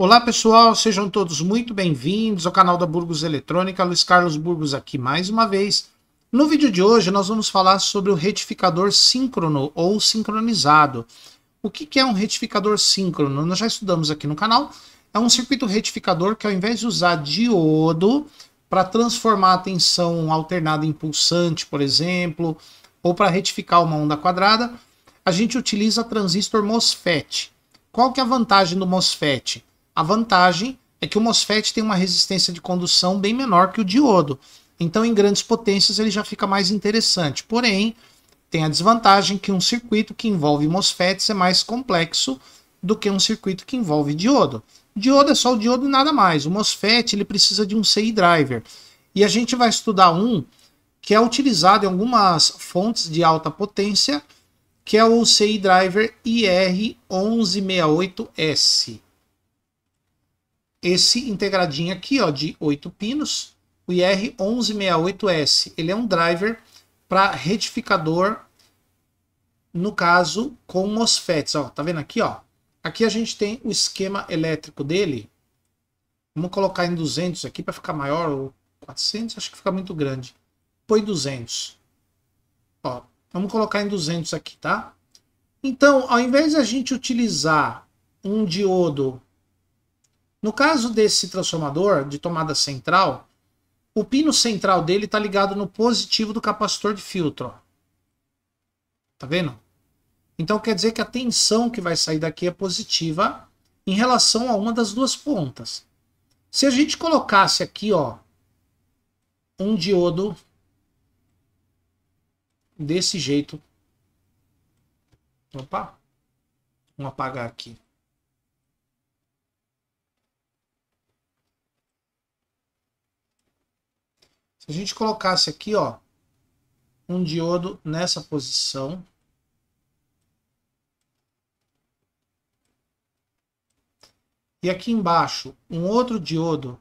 Olá pessoal, sejam todos muito bem-vindos ao canal da Burgos Eletrônica, Luiz Carlos Burgos aqui mais uma vez. No vídeo de hoje nós vamos falar sobre o retificador síncrono ou sincronizado. O que é um retificador síncrono? Nós já estudamos aqui no canal. É um circuito retificador que ao invés de usar diodo para transformar a tensão alternada em pulsante, por exemplo, ou para retificar uma onda quadrada, a gente utiliza transistor MOSFET. Qual que é a vantagem do MOSFET? A vantagem é que o MOSFET tem uma resistência de condução bem menor que o diodo, então em grandes potências ele já fica mais interessante. Porém, tem a desvantagem que um circuito que envolve MOSFETs é mais complexo do que um circuito que envolve diodo. Diodo é só o diodo e nada mais. O MOSFET ele precisa de um CI driver. E a gente vai estudar um que é utilizado em algumas fontes de alta potência, que é o CI driver IR1168S esse integradinho aqui, ó, de 8 pinos, o IR1168S. Ele é um driver para retificador, no caso, com MOSFETs. Ó, tá vendo aqui, ó? Aqui a gente tem o esquema elétrico dele. Vamos colocar em 200 aqui para ficar maior, ou 400, acho que fica muito grande. Põe 200. Ó, vamos colocar em 200 aqui, tá? Então, ao invés de a gente utilizar um diodo no caso desse transformador de tomada central, o pino central dele está ligado no positivo do capacitor de filtro. Tá vendo? Então quer dizer que a tensão que vai sair daqui é positiva em relação a uma das duas pontas. Se a gente colocasse aqui, ó, um diodo desse jeito. Opa. Vamos apagar aqui. Se a gente colocasse aqui, ó, um diodo nessa posição, e aqui embaixo um outro diodo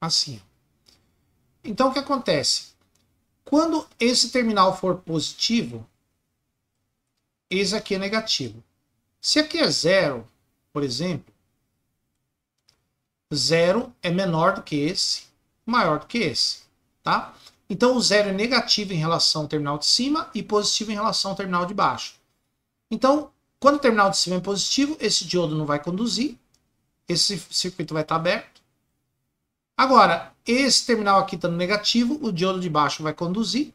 assim. Então o que acontece? Quando esse terminal for positivo, esse aqui é negativo. Se aqui é zero, por exemplo, Zero é menor do que esse, maior do que esse, tá? Então o zero é negativo em relação ao terminal de cima e positivo em relação ao terminal de baixo. Então, quando o terminal de cima é positivo, esse diodo não vai conduzir, esse circuito vai estar aberto. Agora, esse terminal aqui estando negativo, o diodo de baixo vai conduzir.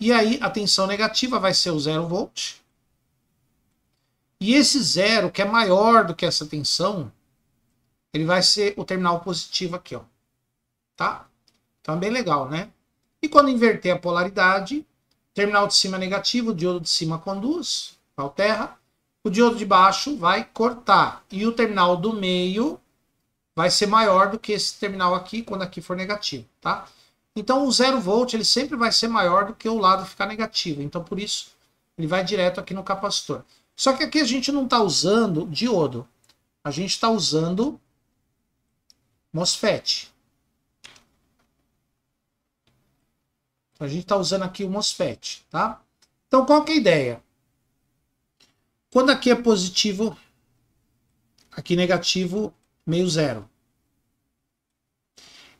E aí a tensão negativa vai ser o zero volt. E esse zero, que é maior do que essa tensão, ele vai ser o terminal positivo aqui, ó. Tá? Então é bem legal, né? E quando inverter a polaridade, terminal de cima é negativo, o diodo de cima conduz, terra O diodo de baixo vai cortar. E o terminal do meio vai ser maior do que esse terminal aqui, quando aqui for negativo, tá? Então o zero volt ele sempre vai ser maior do que o lado ficar negativo. Então por isso ele vai direto aqui no capacitor. Só que aqui a gente não está usando diodo, a gente está usando MOSFET. A gente está usando aqui o MOSFET, tá? Então qual que é a ideia? Quando aqui é positivo, aqui negativo, meio zero.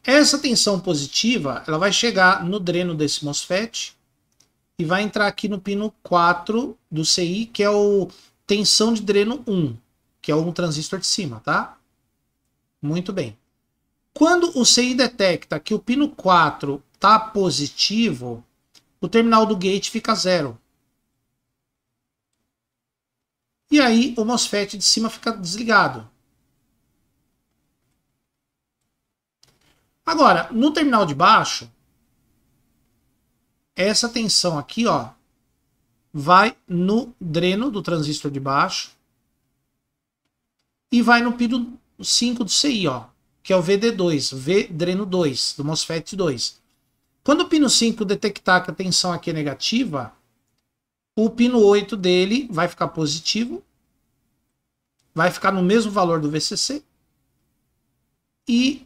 Essa tensão positiva, ela vai chegar no dreno desse MOSFET e vai entrar aqui no pino 4 do CI, que é o tensão de dreno 1, que é um transistor de cima, tá? Muito bem. Quando o CI detecta que o pino 4 está positivo, o terminal do gate fica zero. E aí o MOSFET de cima fica desligado. Agora, no terminal de baixo, essa tensão aqui, ó, vai no dreno do transistor de baixo e vai no pino 5 do CI, ó, que é o VD2, V dreno 2, do MOSFET 2. Quando o pino 5 detectar que a tensão aqui é negativa, o pino 8 dele vai ficar positivo, vai ficar no mesmo valor do VCC e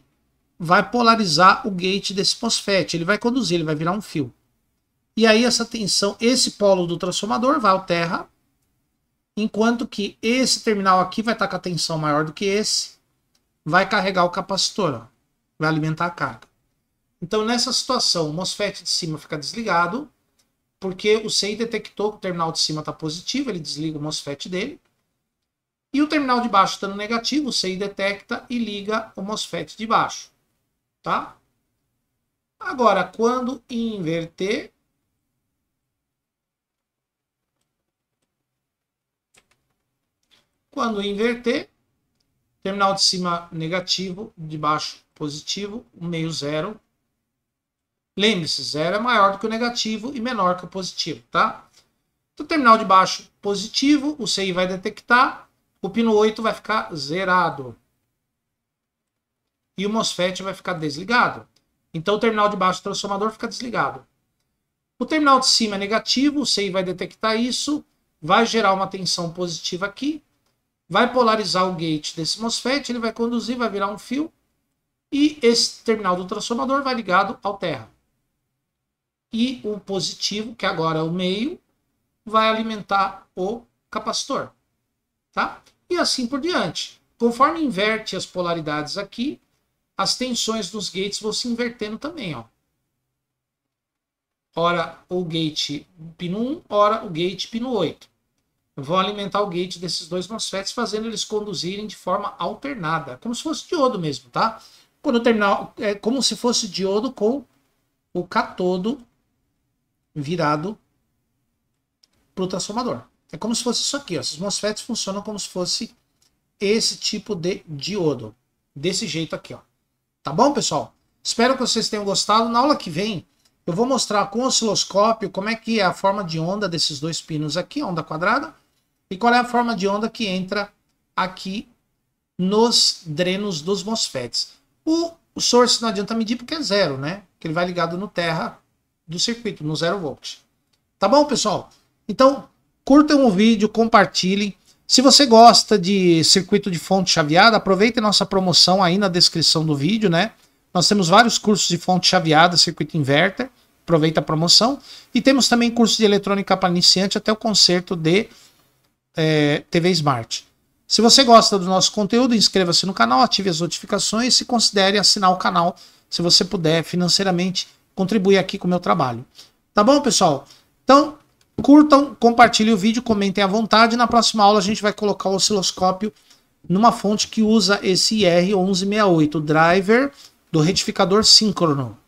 vai polarizar o gate desse MOSFET. Ele vai conduzir, ele vai virar um fio. E aí essa tensão, esse polo do transformador vai ao terra, enquanto que esse terminal aqui vai estar com a tensão maior do que esse, vai carregar o capacitor, ó, vai alimentar a carga. Então nessa situação, o MOSFET de cima fica desligado, porque o CI detectou que o terminal de cima está positivo, ele desliga o MOSFET dele. E o terminal de baixo estando tá negativo, o CI detecta e liga o MOSFET de baixo. Tá? Agora, quando inverter, Quando inverter, terminal de cima negativo, de baixo positivo, o meio zero. Lembre-se, zero é maior do que o negativo e menor que o positivo, tá? Então, terminal de baixo positivo, o CI vai detectar, o pino 8 vai ficar zerado. E o MOSFET vai ficar desligado. Então, o terminal de baixo do transformador fica desligado. O terminal de cima é negativo, o CI vai detectar isso, vai gerar uma tensão positiva aqui, vai polarizar o gate desse MOSFET, ele vai conduzir, vai virar um fio, e esse terminal do transformador vai ligado ao terra. E o positivo, que agora é o meio, vai alimentar o capacitor. Tá? E assim por diante. Conforme inverte as polaridades aqui, as tensões dos gates vão se invertendo também. Ó. Ora o gate pino 1, ora o gate pino 8 vão alimentar o gate desses dois MOSFETs, fazendo eles conduzirem de forma alternada, como se fosse diodo mesmo, tá? Quando terminar, é como se fosse diodo com o catodo virado para o transformador. É como se fosse isso aqui, ó. esses MOSFETs funcionam como se fosse esse tipo de diodo, desse jeito aqui, ó. Tá bom, pessoal? Espero que vocês tenham gostado. Na aula que vem, eu vou mostrar com o osciloscópio como é que é a forma de onda desses dois pinos aqui, onda quadrada, e qual é a forma de onda que entra aqui nos drenos dos MOSFETs? O, o source não adianta medir porque é zero, né? Que ele vai ligado no terra do circuito, no zero volt. Tá bom, pessoal? Então, curtam o vídeo, compartilhem. Se você gosta de circuito de fonte chaveada, aproveite nossa promoção aí na descrição do vídeo, né? Nós temos vários cursos de fonte chaveada, circuito inverter, aproveita a promoção. E temos também curso de eletrônica para iniciante até o conserto de é, TV Smart. Se você gosta do nosso conteúdo, inscreva-se no canal, ative as notificações e considere assinar o canal, se você puder financeiramente contribuir aqui com o meu trabalho. Tá bom, pessoal? Então, curtam, compartilhem o vídeo, comentem à vontade. Na próxima aula a gente vai colocar o osciloscópio numa fonte que usa esse IR1168, o driver do retificador síncrono.